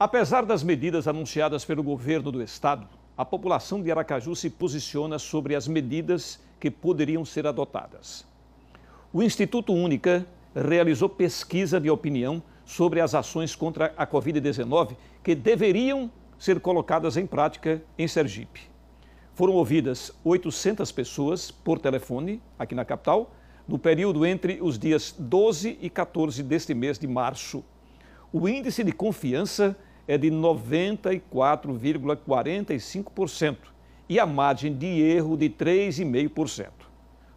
Apesar das medidas anunciadas pelo governo do estado, a população de Aracaju se posiciona sobre as medidas que poderiam ser adotadas. O Instituto Única realizou pesquisa de opinião sobre as ações contra a Covid-19 que deveriam ser colocadas em prática em Sergipe. Foram ouvidas 800 pessoas por telefone, aqui na capital, no período entre os dias 12 e 14 deste mês de março. O índice de confiança é de 94,45% e a margem de erro de 3,5%.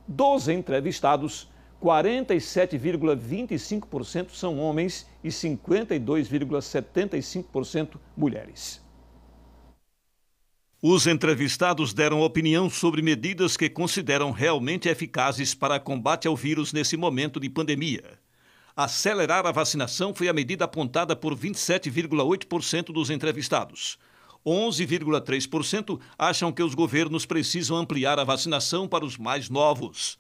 Dos entrevistados, 47,25% são homens e 52,75% mulheres. Os entrevistados deram opinião sobre medidas que consideram realmente eficazes para combate ao vírus nesse momento de pandemia acelerar a vacinação foi a medida apontada por 27,8% dos entrevistados. 11,3% acham que os governos precisam ampliar a vacinação para os mais novos.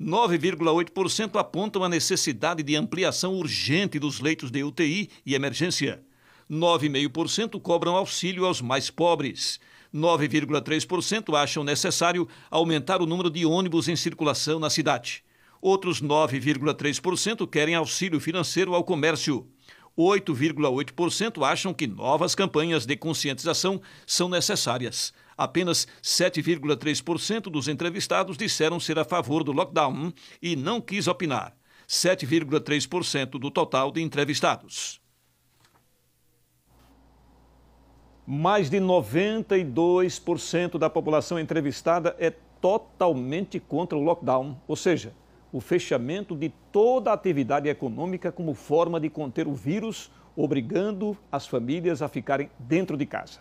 9,8% apontam a necessidade de ampliação urgente dos leitos de UTI e emergência. 9,5% cobram auxílio aos mais pobres. 9,3% acham necessário aumentar o número de ônibus em circulação na cidade. Outros 9,3% querem auxílio financeiro ao comércio. 8,8% acham que novas campanhas de conscientização são necessárias. Apenas 7,3% dos entrevistados disseram ser a favor do lockdown e não quis opinar. 7,3% do total de entrevistados. Mais de 92% da população entrevistada é totalmente contra o lockdown, ou seja, o fechamento de toda a atividade econômica como forma de conter o vírus, obrigando as famílias a ficarem dentro de casa.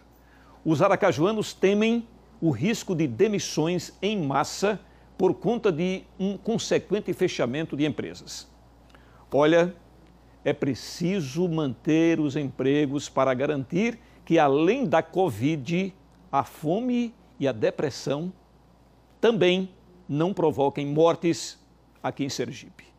Os aracajuanos temem o risco de demissões em massa por conta de um consequente fechamento de empresas. Olha, é preciso manter os empregos para garantir que, além da Covid, a fome e a depressão também não provoquem mortes aqui em Sergipe.